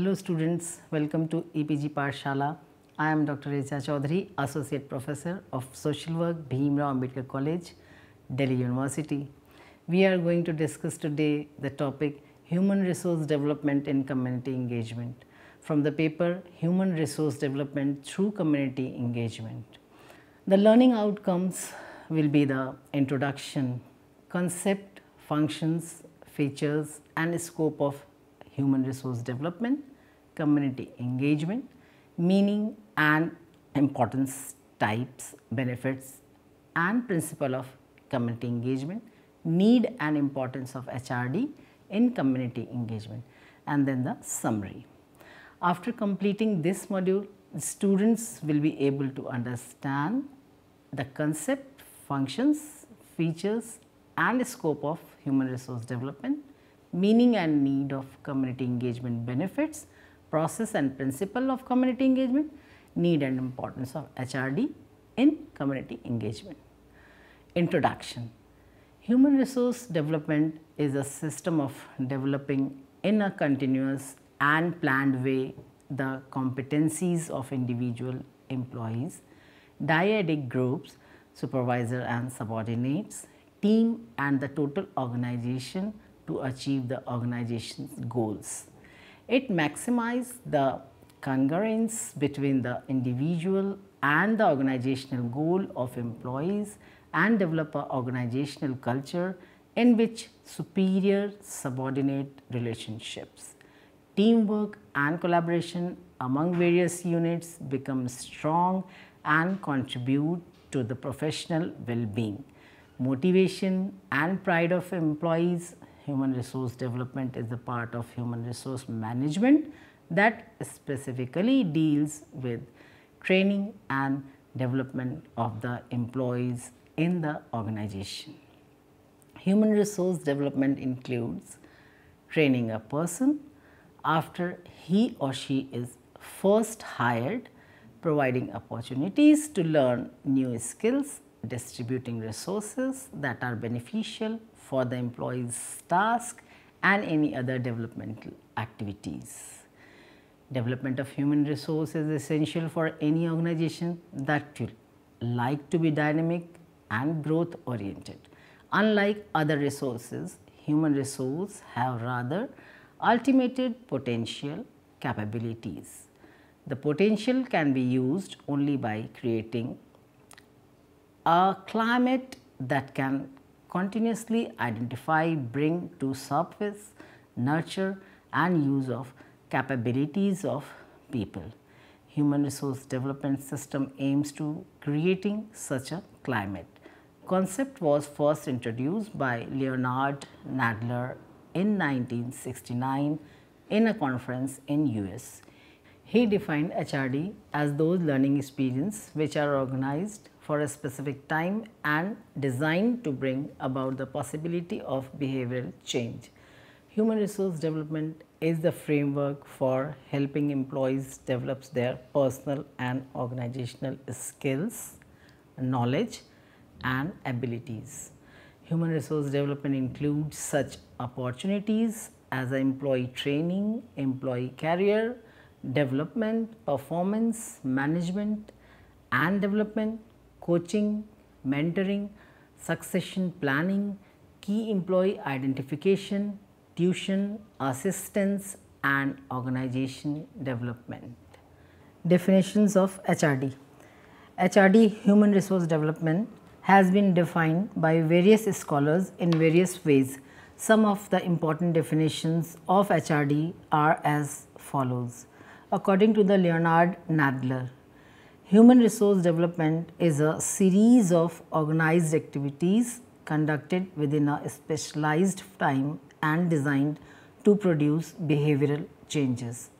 Hello students, welcome to EPG Parshala. I am Dr. Reza Chaudhary, Associate Professor of Social Work, Bhimrao Ambedkar College, Delhi University. We are going to discuss today the topic Human Resource Development in Community Engagement from the paper Human Resource Development Through Community Engagement. The learning outcomes will be the introduction, concept, functions, features and scope of human resource development community engagement, meaning and importance, types, benefits and principle of community engagement, need and importance of HRD in community engagement and then the summary. After completing this module, students will be able to understand the concept, functions, features and scope of human resource development, meaning and need of community engagement benefits process and principle of community engagement, need and importance of HRD in community engagement. Introduction Human resource development is a system of developing in a continuous and planned way the competencies of individual employees, dyadic groups, supervisor and subordinates, team and the total organization to achieve the organization's goals. It maximizes the congruence between the individual and the organizational goal of employees and develop an organizational culture in which superior subordinate relationships, teamwork and collaboration among various units become strong and contribute to the professional well-being. Motivation and pride of employees human resource development is a part of human resource management that specifically deals with training and development of the employees in the organization. Human resource development includes training a person after he or she is first hired, providing opportunities to learn new skills, distributing resources that are beneficial for the employee's task and any other developmental activities. Development of human resources is essential for any organization that will like to be dynamic and growth oriented. Unlike other resources, human resources have rather ultimated potential capabilities. The potential can be used only by creating a climate that can continuously identify, bring to surface, nurture and use of capabilities of people. Human resource development system aims to creating such a climate. Concept was first introduced by Leonard Nadler in 1969 in a conference in US. He defined HRD as those learning experiences which are organized for a specific time and designed to bring about the possibility of behavioral change. Human resource development is the framework for helping employees develop their personal and organizational skills, knowledge and abilities. Human resource development includes such opportunities as employee training, employee career, development, performance, management and development, coaching, mentoring, succession planning, key employee identification, tuition, assistance and organization development. Definitions of HRD HRD human resource development has been defined by various scholars in various ways. Some of the important definitions of HRD are as follows. According to the Leonard Nadler, Human resource development is a series of organized activities conducted within a specialized time and designed to produce behavioral changes.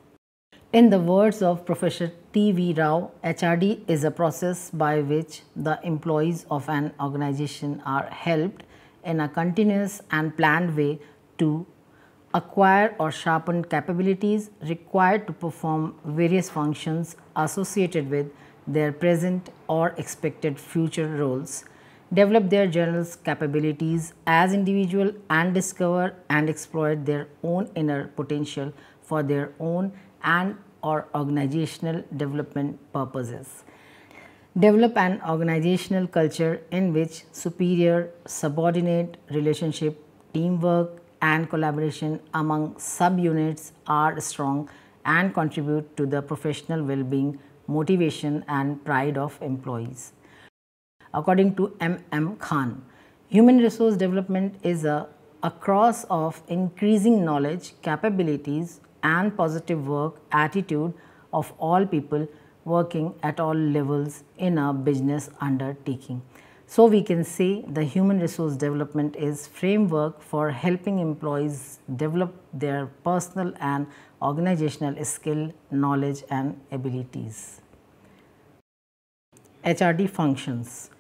In the words of Professor T. V. Rao, HRD is a process by which the employees of an organization are helped in a continuous and planned way to acquire or sharpen capabilities required to perform various functions associated with their present or expected future roles, develop their general capabilities as individual and discover and exploit their own inner potential for their own and or organizational development purposes. Develop an organizational culture in which superior subordinate relationship, teamwork and collaboration among subunits are strong and contribute to the professional well-being motivation and pride of employees. According to M. M. Khan, human resource development is a, a cross of increasing knowledge, capabilities and positive work attitude of all people working at all levels in a business undertaking. So we can say the human resource development is framework for helping employees develop their personal and organizational skill, knowledge and abilities. HRD functions.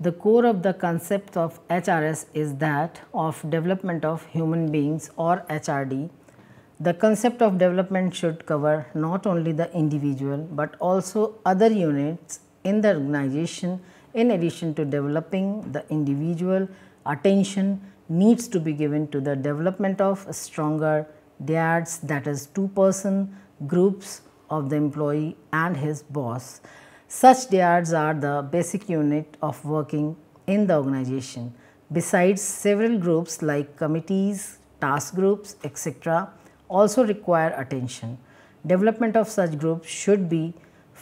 The core of the concept of HRS is that of development of human beings or HRD. The concept of development should cover not only the individual but also other units in the organization in addition to developing the individual, attention needs to be given to the development of stronger dyads that is two person groups of the employee and his boss. Such dyads are the basic unit of working in the organization. Besides several groups like committees, task groups, etc., also require attention. Development of such groups should be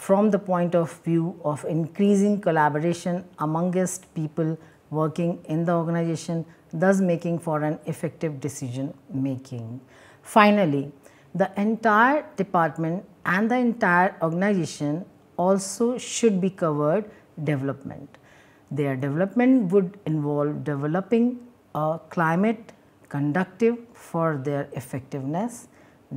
from the point of view of increasing collaboration amongst people working in the organization, thus making for an effective decision making. Finally, the entire department and the entire organization also should be covered development. Their development would involve developing a climate conductive for their effectiveness,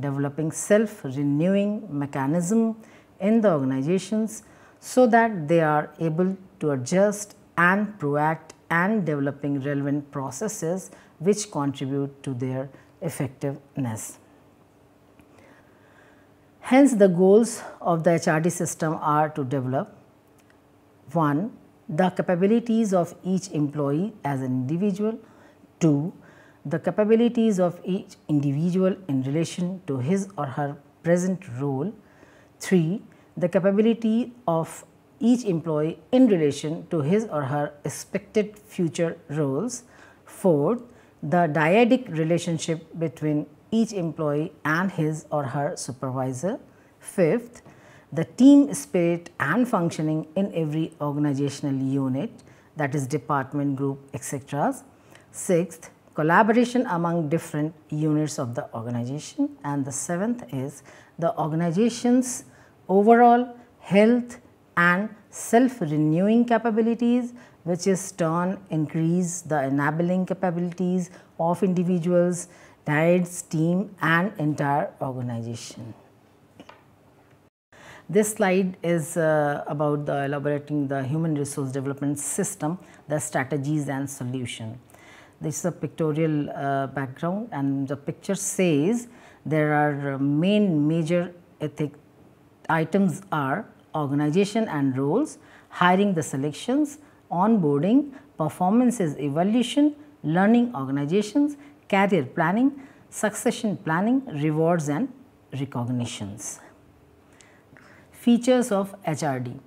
developing self-renewing mechanism, in the organizations so that they are able to adjust and proact and developing relevant processes which contribute to their effectiveness. Hence, the goals of the HRD system are to develop 1. The capabilities of each employee as an individual 2. The capabilities of each individual in relation to his or her present role 3 the capability of each employee in relation to his or her expected future roles. Fourth, the dyadic relationship between each employee and his or her supervisor. Fifth, the team spirit and functioning in every organizational unit that is department, group, etc. Sixth, collaboration among different units of the organization and the seventh is the organization's overall health and self-renewing capabilities which is turn increase the enabling capabilities of individuals, teams, team and entire organization. This slide is uh, about the elaborating the human resource development system, the strategies and solution. This is a pictorial uh, background and the picture says there are uh, main major ethic items are organization and roles, hiring the selections, onboarding, performances evaluation, learning organizations, career planning, succession planning, rewards and recognitions. Features of HRD.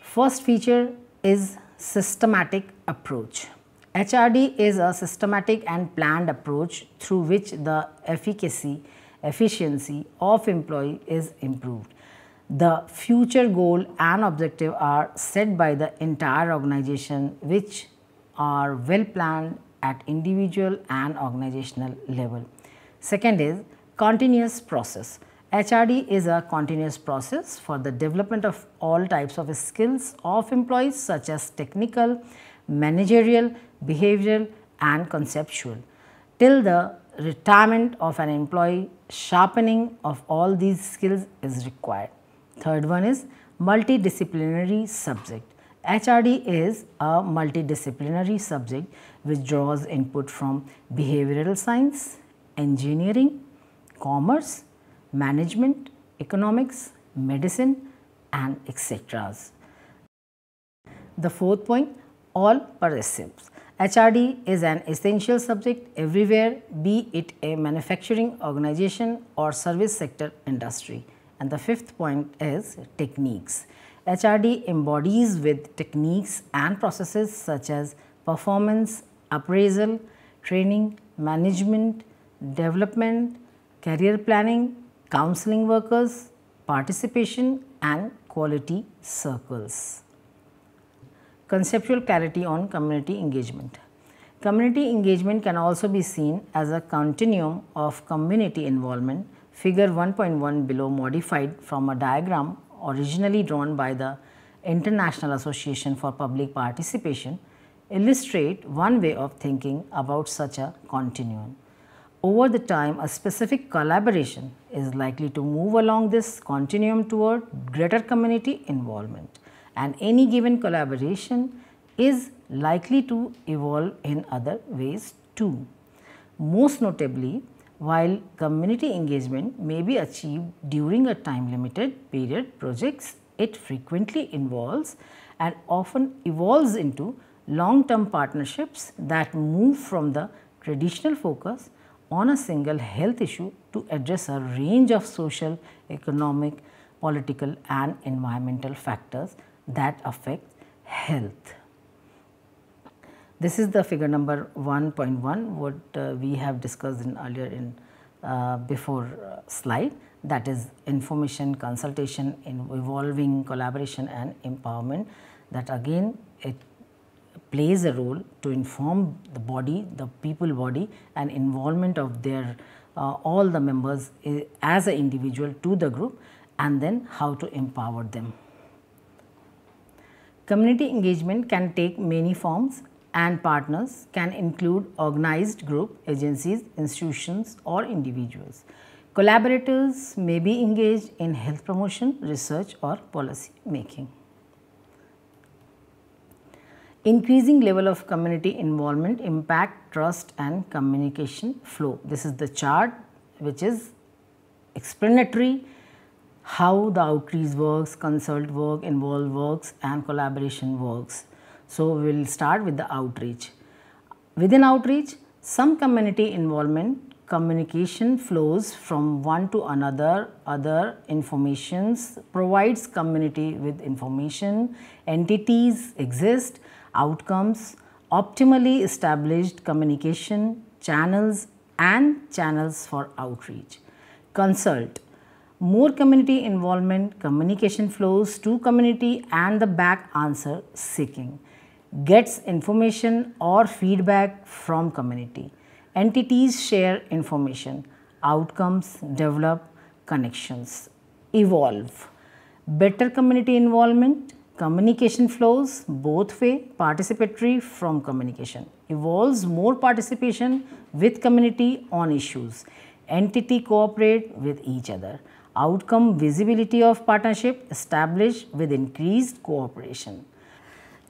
First feature is systematic approach. HRD is a systematic and planned approach through which the efficacy efficiency of employee is improved. The future goal and objective are set by the entire organization which are well planned at individual and organizational level. Second is continuous process. HRD is a continuous process for the development of all types of skills of employees such as technical, managerial, behavioral and conceptual till the retirement of an employee, sharpening of all these skills is required. Third one is multidisciplinary subject. HRD is a multidisciplinary subject which draws input from behavioral science, engineering, commerce, management, economics, medicine and etc. The fourth point, all percepts. HRD is an essential subject everywhere, be it a manufacturing organization or service sector industry. And the fifth point is techniques. HRD embodies with techniques and processes such as performance, appraisal, training, management, development, career planning, counseling workers, participation and quality circles conceptual clarity on community engagement. Community engagement can also be seen as a continuum of community involvement figure 1.1 below modified from a diagram originally drawn by the International Association for Public Participation illustrate one way of thinking about such a continuum. Over the time, a specific collaboration is likely to move along this continuum toward greater community involvement and any given collaboration is likely to evolve in other ways too. Most notably, while community engagement may be achieved during a time limited period projects, it frequently involves and often evolves into long term partnerships that move from the traditional focus on a single health issue to address a range of social, economic, political and environmental factors that affects health. This is the figure number 1.1 what uh, we have discussed in earlier in uh, before uh, slide that is information consultation in evolving collaboration and empowerment that again it plays a role to inform the body, the people body and involvement of their uh, all the members eh, as an individual to the group and then how to empower them. Community engagement can take many forms and partners can include organized group, agencies, institutions or individuals. Collaborators may be engaged in health promotion, research or policy making. Increasing level of community involvement, impact, trust and communication flow. This is the chart which is explanatory how the outreach works, consult work, involve works and collaboration works. So we will start with the outreach. Within outreach, some community involvement, communication flows from one to another, other informations, provides community with information, entities exist, outcomes, optimally established communication channels and channels for outreach. Consult more community involvement, communication flows to community and the back answer seeking gets information or feedback from community. Entities share information, outcomes, develop connections, evolve. Better community involvement, communication flows both way, participatory from communication, evolves more participation with community on issues. Entity cooperate with each other outcome visibility of partnership established with increased cooperation.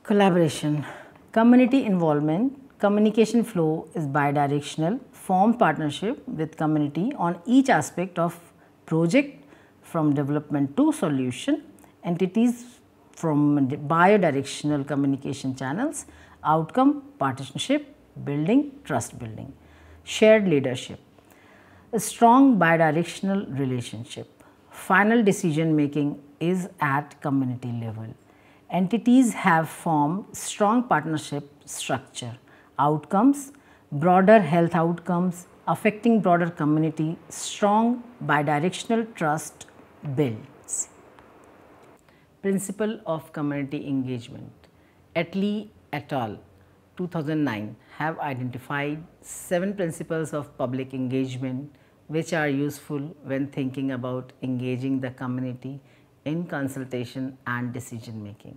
Collaboration, community involvement, communication flow is bidirectional, form partnership with community on each aspect of project from development to solution, entities from bi-directional communication channels, outcome, partnership, building, trust building, shared leadership, a strong directional relationship final decision making is at community level. Entities have formed strong partnership structure, outcomes, broader health outcomes affecting broader community, strong bidirectional trust builds. Principle of community engagement. Etley et al. 2009 have identified seven principles of public engagement which are useful when thinking about engaging the community in consultation and decision making.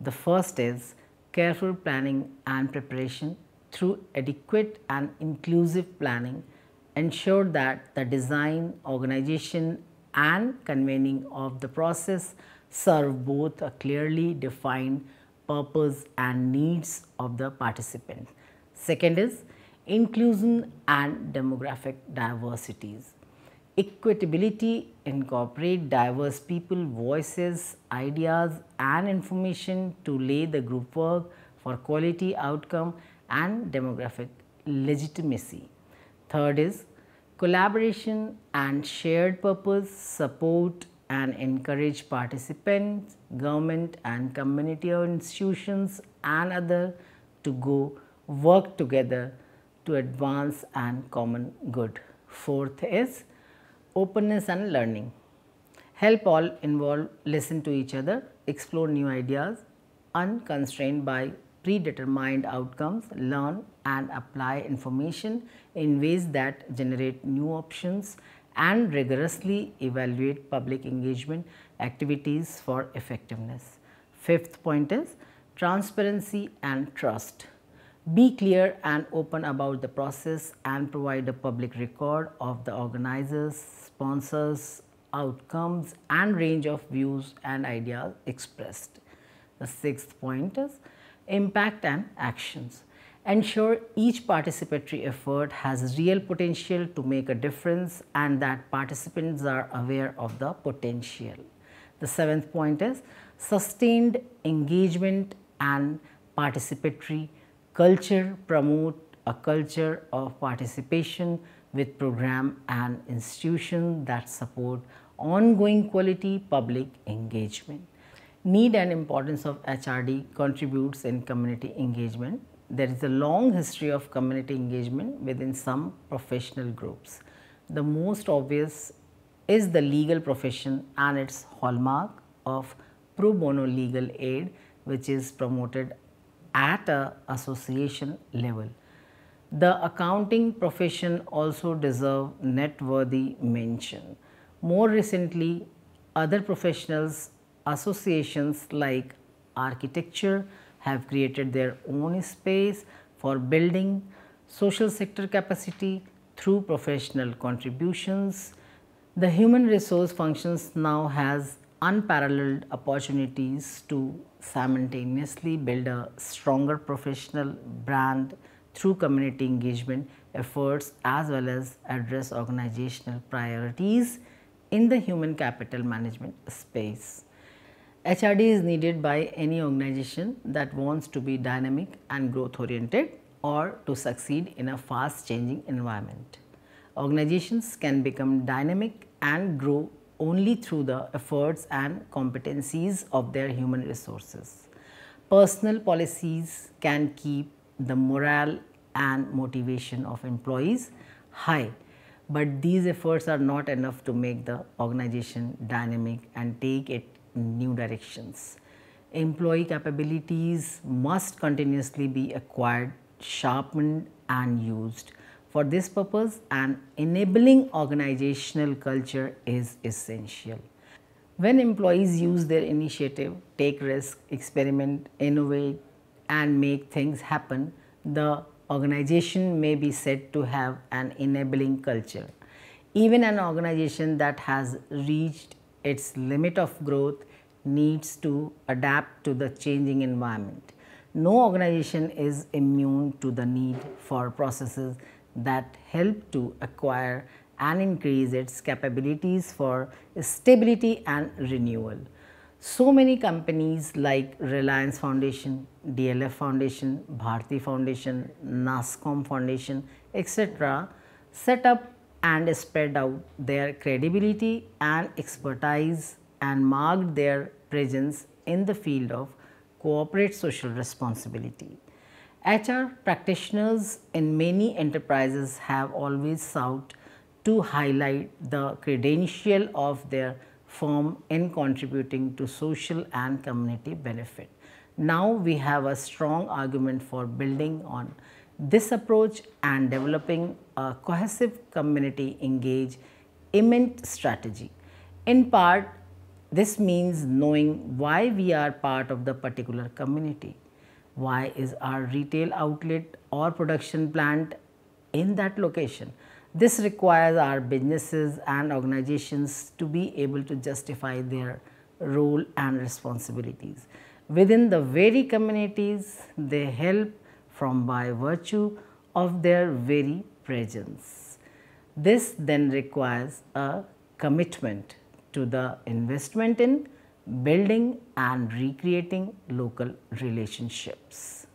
The first is careful planning and preparation through adequate and inclusive planning ensure that the design, organization and convening of the process serve both a clearly defined purpose and needs of the participant. Second is inclusion and demographic diversities. Equitability incorporate diverse people, voices, ideas and information to lay the group work for quality outcome and demographic legitimacy. Third is collaboration and shared purpose, support and encourage participants, government and community institutions and other to go work together to advance and common good. Fourth is openness and learning. Help all involved listen to each other, explore new ideas, unconstrained by predetermined outcomes, learn and apply information in ways that generate new options and rigorously evaluate public engagement activities for effectiveness. Fifth point is transparency and trust. Be clear and open about the process and provide a public record of the organizers, sponsors, outcomes and range of views and ideas expressed. The sixth point is impact and actions. Ensure each participatory effort has real potential to make a difference and that participants are aware of the potential. The seventh point is sustained engagement and participatory culture, promote a culture of participation with program and institution that support ongoing quality public engagement. Need and importance of HRD contributes in community engagement. There is a long history of community engagement within some professional groups. The most obvious is the legal profession and its hallmark of pro bono legal aid which is promoted at a association level. The accounting profession also deserve net-worthy mention. More recently, other professionals associations like architecture have created their own space for building social sector capacity through professional contributions. The human resource functions now has unparalleled opportunities to simultaneously build a stronger professional brand through community engagement efforts as well as address organizational priorities in the human capital management space. HRD is needed by any organization that wants to be dynamic and growth oriented or to succeed in a fast changing environment. Organizations can become dynamic and grow only through the efforts and competencies of their human resources. Personal policies can keep the morale and motivation of employees high, but these efforts are not enough to make the organization dynamic and take it new directions. Employee capabilities must continuously be acquired, sharpened and used. For this purpose, an enabling organizational culture is essential. When employees use their initiative, take risk, experiment, innovate, and make things happen, the organization may be said to have an enabling culture. Even an organization that has reached its limit of growth needs to adapt to the changing environment. No organization is immune to the need for processes that help to acquire and increase its capabilities for stability and renewal. So many companies like Reliance Foundation, DLF Foundation, Bharti Foundation, NASCOM Foundation, etc. set up and spread out their credibility and expertise and marked their presence in the field of corporate social responsibility. HR practitioners in many enterprises have always sought to highlight the credential of their firm in contributing to social and community benefit. Now we have a strong argument for building on this approach and developing a cohesive community engage imminent strategy. In part, this means knowing why we are part of the particular community why is our retail outlet or production plant in that location? This requires our businesses and organizations to be able to justify their role and responsibilities. Within the very communities, they help from by virtue of their very presence. This then requires a commitment to the investment in building and recreating local relationships.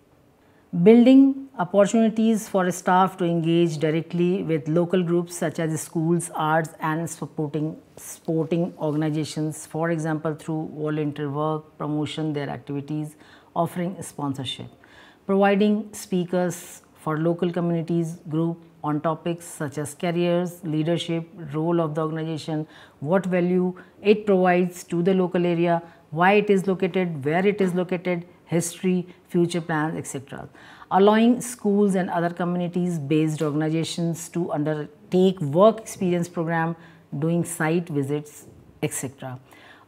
Building opportunities for staff to engage directly with local groups such as schools, arts and supporting sporting organizations, for example through volunteer work, promotion their activities, offering sponsorship, providing speakers for local communities group on topics such as careers, leadership, role of the organization, what value it provides to the local area, why it is located, where it is located, history, future plans, etc. Allowing schools and other communities-based organizations to undertake work experience program, doing site visits, etc.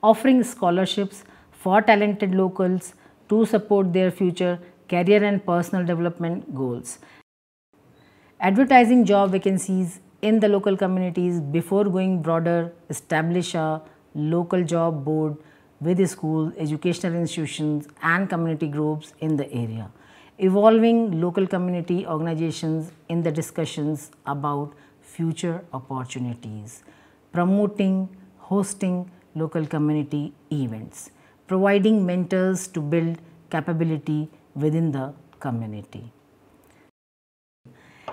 Offering scholarships for talented locals to support their future career and personal development goals. Advertising job vacancies in the local communities before going broader, establish a local job board with schools, educational institutions and community groups in the area. Evolving local community organizations in the discussions about future opportunities. Promoting, hosting local community events. Providing mentors to build capability within the community.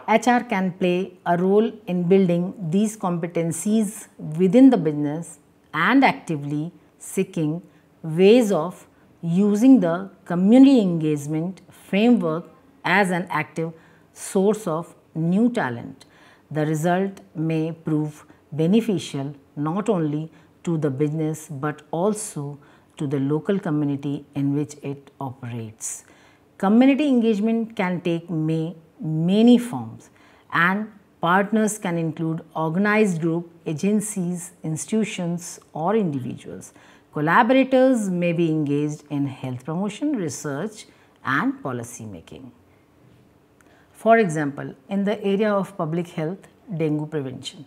HR can play a role in building these competencies within the business and actively seeking ways of using the community engagement framework as an active source of new talent. The result may prove beneficial not only to the business but also to the local community in which it operates. Community engagement can take may, many forms and partners can include organized group, agencies, institutions or individuals. Collaborators may be engaged in health promotion, research and policy making. For example, in the area of public health, dengue prevention.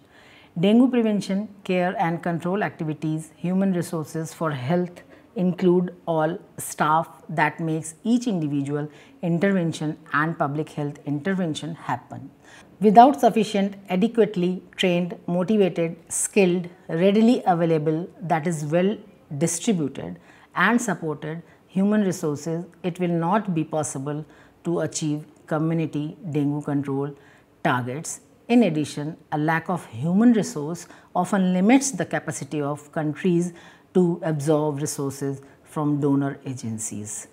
Dengue prevention, care and control activities, human resources for health include all staff that makes each individual intervention and public health intervention happen. Without sufficient, adequately trained, motivated, skilled, readily available, that is well distributed and supported human resources, it will not be possible to achieve community dengue control targets in addition, a lack of human resource often limits the capacity of countries to absorb resources from donor agencies.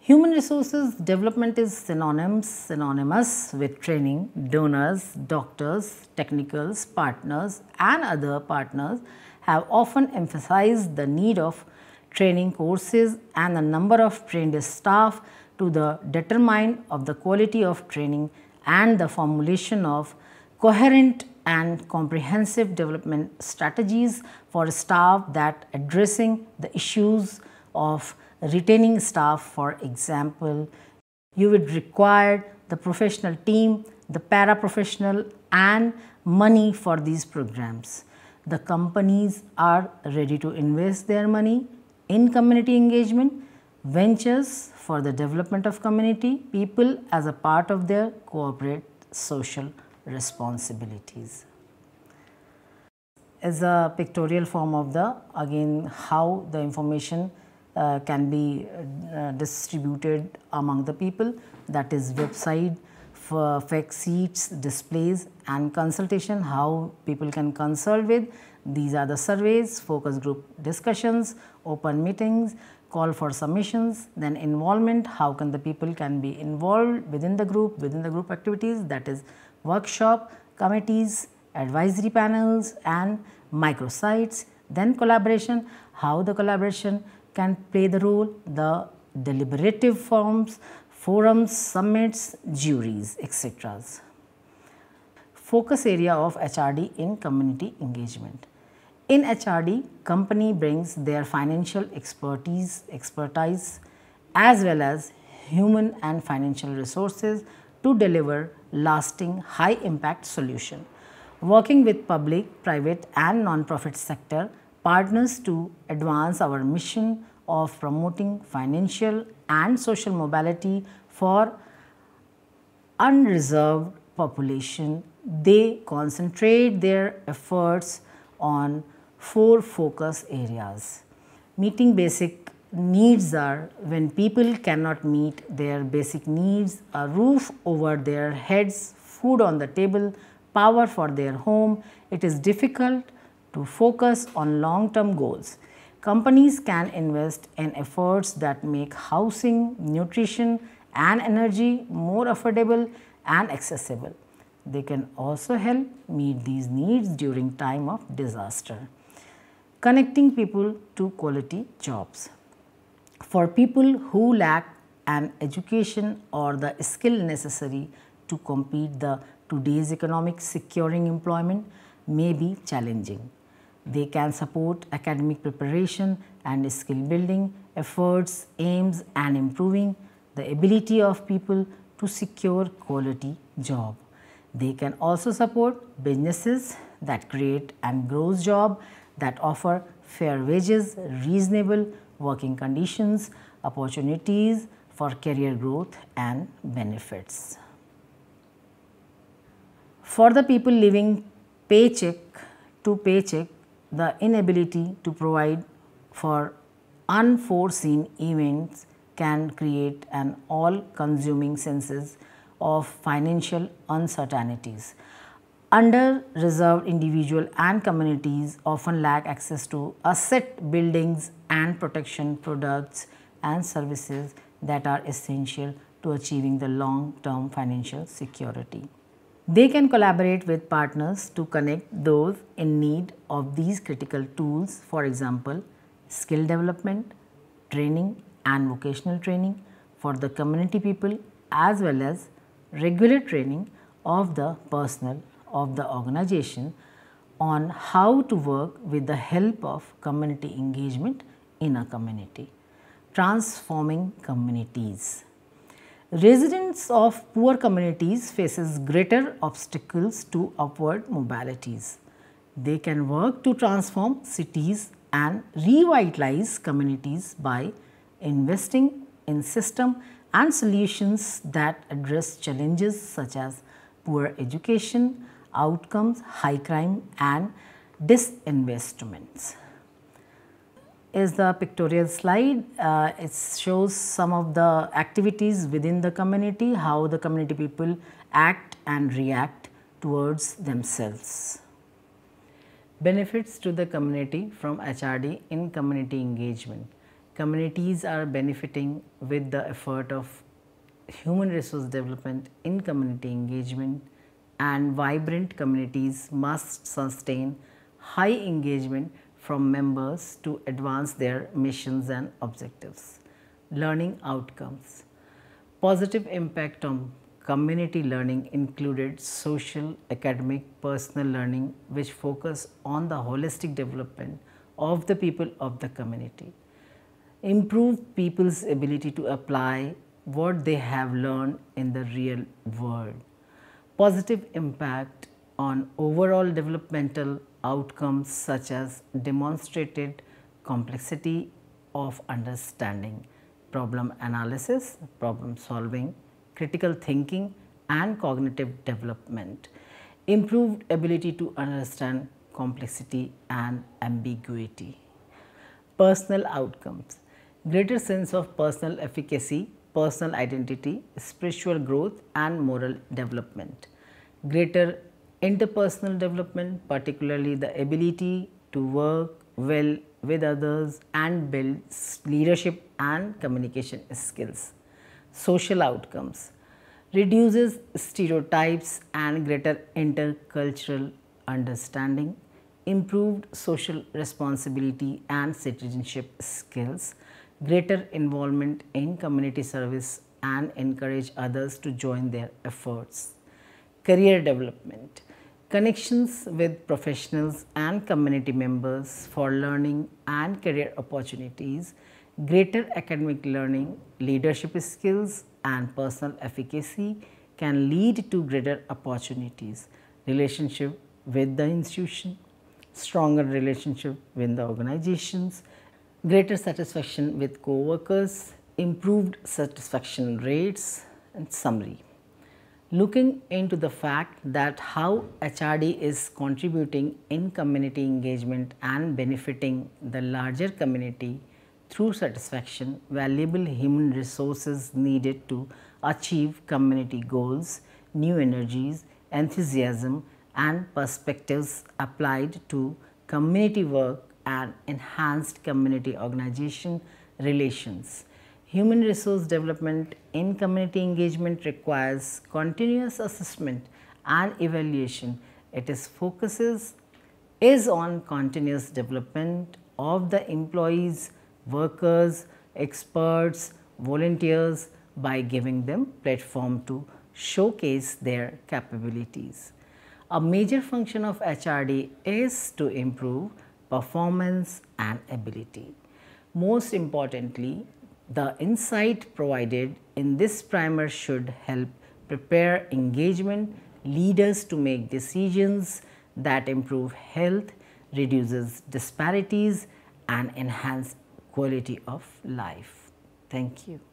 Human resources development is synonymous, synonymous with training donors, doctors, technicals, partners and other partners have often emphasized the need of training courses and the number of trained staff to the determine of the quality of training and the formulation of coherent and comprehensive development strategies for staff that addressing the issues of retaining staff for example you would require the professional team the paraprofessional and money for these programs the companies are ready to invest their money in community engagement ventures for the development of community people as a part of their corporate social responsibilities. As a pictorial form of the, again, how the information uh, can be uh, distributed among the people, that is website, fact sheets, displays and consultation, how people can consult with. These are the surveys, focus group discussions, open meetings, call for submissions, then involvement, how can the people can be involved within the group, within the group activities, that is workshop, committees, advisory panels and microsites, then collaboration, how the collaboration can play the role, the deliberative forms, forums, summits, juries, etc. Focus area of HRD in community engagement. In HRD, company brings their financial expertise, expertise as well as human and financial resources to deliver lasting high impact solution. Working with public, private and non-profit sector partners to advance our mission of promoting financial and social mobility for unreserved population. They concentrate their efforts on four focus areas. Meeting basic needs are when people cannot meet their basic needs, a roof over their heads, food on the table, power for their home, it is difficult to focus on long-term goals. Companies can invest in efforts that make housing, nutrition and energy more affordable and accessible. They can also help meet these needs during time of disaster. Connecting people to quality jobs for people who lack an education or the skill necessary to compete the today's economic securing employment may be challenging. They can support academic preparation and skill building efforts, aims and improving the ability of people to secure quality job. They can also support businesses that create and grows job that offer fair wages, reasonable working conditions, opportunities for career growth and benefits. For the people living paycheck to paycheck, the inability to provide for unforeseen events can create an all-consuming senses of financial uncertainties. Under-reserved individuals and communities often lack access to asset buildings and protection products and services that are essential to achieving the long-term financial security. They can collaborate with partners to connect those in need of these critical tools, for example, skill development, training and vocational training for the community people as well as regular training of the personnel of the organization on how to work with the help of community engagement in a community, transforming communities. Residents of poor communities faces greater obstacles to upward mobilities. They can work to transform cities and revitalize communities by investing in system and solutions that address challenges such as poor education, outcomes, high crime and disinvestments is the pictorial slide. Uh, it shows some of the activities within the community, how the community people act and react towards themselves. Benefits to the community from HRD in community engagement. Communities are benefiting with the effort of human resource development in community engagement and vibrant communities must sustain high engagement from members to advance their missions and objectives. Learning outcomes. Positive impact on community learning included social, academic, personal learning which focus on the holistic development of the people of the community. Improve people's ability to apply what they have learned in the real world. Positive impact on overall developmental outcomes such as demonstrated complexity of understanding, problem analysis, problem solving, critical thinking and cognitive development, improved ability to understand complexity and ambiguity. Personal outcomes, greater sense of personal efficacy, personal identity, spiritual growth and moral development, greater interpersonal development, particularly the ability to work well with others and build leadership and communication skills. Social outcomes reduces stereotypes and greater intercultural understanding, improved social responsibility and citizenship skills, greater involvement in community service and encourage others to join their efforts. Career development connections with professionals and community members for learning and career opportunities, greater academic learning, leadership skills and personal efficacy can lead to greater opportunities, relationship with the institution, stronger relationship with the organizations, greater satisfaction with co-workers, improved satisfaction rates and summary looking into the fact that how HRD is contributing in community engagement and benefiting the larger community through satisfaction, valuable human resources needed to achieve community goals, new energies, enthusiasm and perspectives applied to community work and enhanced community organization relations. Human resource development in community engagement requires continuous assessment and evaluation. It is focuses is on continuous development of the employees, workers, experts, volunteers by giving them platform to showcase their capabilities. A major function of HRD is to improve performance and ability. Most importantly, the insight provided in this primer should help prepare engagement leaders to make decisions that improve health, reduces disparities and enhance quality of life. Thank you.